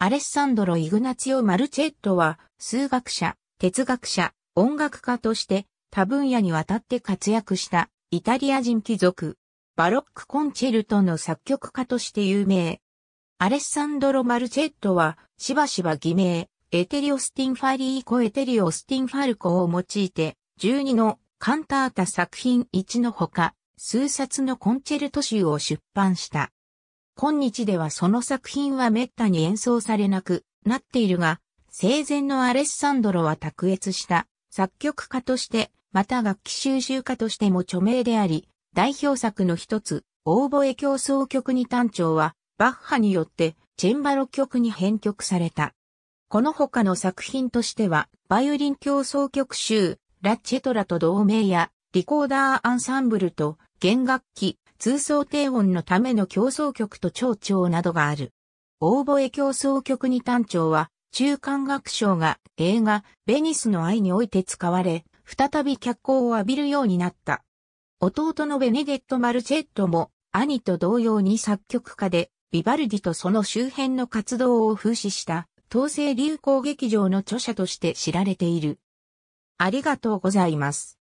アレッサンドロ・イグナチオ・マルチェットは、数学者、哲学者、音楽家として、多分野にわたって活躍した、イタリア人貴族、バロックコンチェルトの作曲家として有名。アレッサンドロ・マルチェットは、しばしば偽名、エテリオスティンファリーコ・エテリオスティンファルコを用いて、12のカンタータ作品1のほか、数冊のコンチェルト集を出版した。今日ではその作品は滅多に演奏されなくなっているが、生前のアレッサンドロは卓越した作曲家として、また楽器収集家としても著名であり、代表作の一つ、オーボエ競争曲に単調は、バッハによってチェンバロ曲に編曲された。この他の作品としては、バイオリン競争曲集、ラ・ッチェトラと同名や、リコーダーアンサンブルと、弦楽器、通奏低音のための競争曲と長調などがある。オーボエ競争曲に単調は、中間楽章が映画、ベニスの愛において使われ、再び脚光を浴びるようになった。弟のベネデット・マルチェットも、兄と同様に作曲家で、ビバルディとその周辺の活動を風刺した、東西流行劇場の著者として知られている。ありがとうございます。